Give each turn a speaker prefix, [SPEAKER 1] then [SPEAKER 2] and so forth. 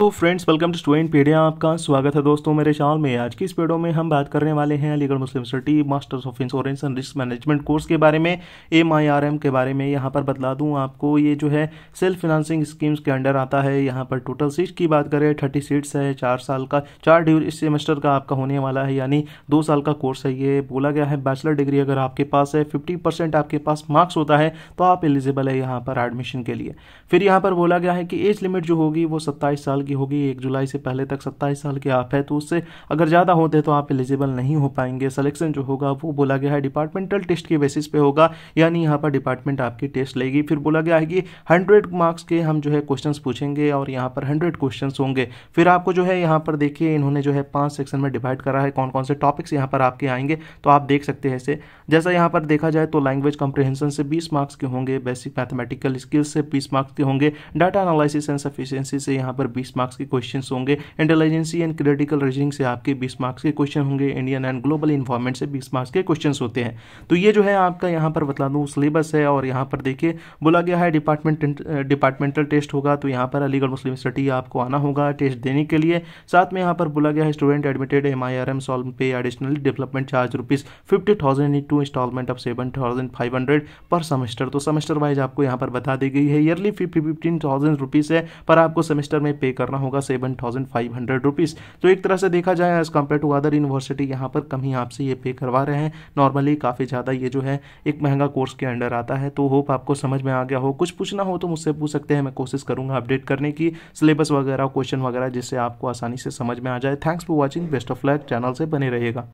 [SPEAKER 1] तो friends welcome to Studentpedia आपका स्वागत है दोस्तों मेरे चैनल में आज की इस वीडियो में हम बात करने वाले हैं Aligarh Muslim University masters of insurance and risk management course के बारे में एम आई आर एम के बारे में यहाँ पर बता दूँ आपको ये जो है सेल्फ फिनांसिंग स्कीम्स के अंडर आता है यहाँ पर टोटल सीट की बात करें थर्टी सीट्स है चार साल का चार ड्यू इस सेमेस्टर का आपका होने वाला है यानी दो साल का कोर्स है ये बोला गया है बैचलर डिग्री अगर आपके पास है फिफ्टी परसेंट आपके पास मार्क्स होता है तो आप एलिजिबल है यहाँ पर एडमिशन के लिए फिर यहाँ पर बोला गया है कि एज लिमिट जो होगी वो सत्ताईस साल की होगी एक जुलाई से पहले तक सत्ताईस साल के आप है तो उससे अगर ज़्यादा होते तो आप एलिजिबल नहीं हो पाएंगे सलेक्शन जो होगा वो बोला गया है डिपार्टमेंटल टेस्ट के बेसिस पे होगा यानी यहाँ पर डिपार्टमेंट आपकी टेस्ट लेगी फिर बोला गया है कि हंड्रेड मार्क्स के हम जो है क्वेश्चन पूछेंगे और यहाँ पर हंड्रेड क्वेश्चन होंगे फिर आपको जो है यहाँ पर देखिए इन्होंने जो है पांच सेक्शन में डिवाइड करा है कौन कौन से टॉपिक्स यहाँ पर आपके आएंगे तो आप देख सकते हैं इसे जैसा यहाँ पर देखा जाए तो लैंग्वेज कॉम्प्रिहेंशन से बीस मार्क्स के होंगे बेसिक मैथमेटिकल स्किल्स से बीस मार्क्स के होंगे डाटा एनालिसिस एंड सफिशियंसी से यहाँ पर बीस मार्क्स के क्वेश्चन होंगे इंटेलिजेंसी एंड क्रिटिकल रीजनिंग से आपके बीस मार्क्स के क्वेश्चन होंगे इंडियन एंड ग्लोबल इन्वायरमेंट से बीस मार्क्स के क्वेश्चन होते हैं तो ये जो है आपका यहाँ पर बता दूँ सिलेबस है और यहाँ पर देखिए बोला गया है डिपार्टमेंट डिपार्टमेंटल टेस्ट होगा तो यहाँ पर अलीगढ़ मुस्लिम यूनिवर्सिटी आपको आना होगा टेस्ट देने के लिए साथ में यहाँ पर बोला गया है student admitted M I R M shall pay additional development charge rupees fifty thousand in two installment of seven thousand five hundred per semester तो सेमेस्टर वाइज आपको यहाँ पर बता दी गई है yearly fifty fifteen thousand rupees है पर आपको सेमेस्टर में पे कर करना होगा seven thousand five hundred rupees तो एक तरह से देखा जाए as compare to other university यहाँ पर कम ही आपसे ये पे करवा रहे हैं नॉर्मली काफ़ी ज़्यादा ये जो है एक महंगा कोर्स के अंडर आता है तो होप आपको समझ में आ गया हो कुछ पूछना हो तो मुझसे पूछ सकते हैं मैं कोशिश करूँगा अपडेट करने की सिलेबस वगैरह क्वेश्चन वगैरह जिससे आपको आसानी से समझ में आ जाए thanks for watching best of luck channel से बने रहेगा